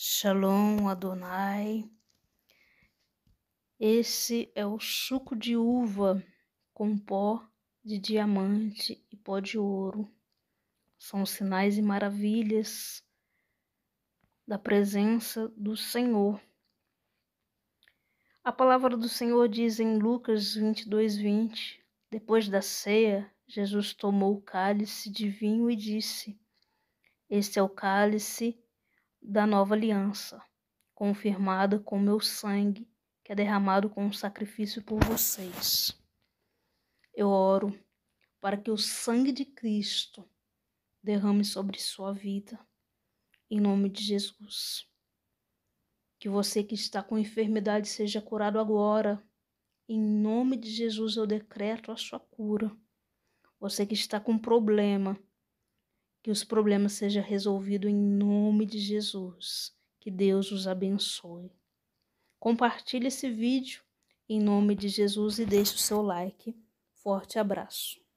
Shalom Adonai. Esse é o suco de uva com pó de diamante e pó de ouro. São sinais e maravilhas da presença do Senhor. A palavra do Senhor diz em Lucas 22, 20: Depois da ceia, Jesus tomou o cálice de vinho e disse: Este é o cálice da nova aliança, confirmada com meu sangue, que é derramado como sacrifício por vocês. Eu oro para que o sangue de Cristo derrame sobre sua vida, em nome de Jesus. Que você que está com enfermidade seja curado agora. Em nome de Jesus eu decreto a sua cura. Você que está com problema, que os problemas sejam resolvidos em nome de Jesus. Que Deus os abençoe. Compartilhe esse vídeo em nome de Jesus e deixe o seu like. Forte abraço.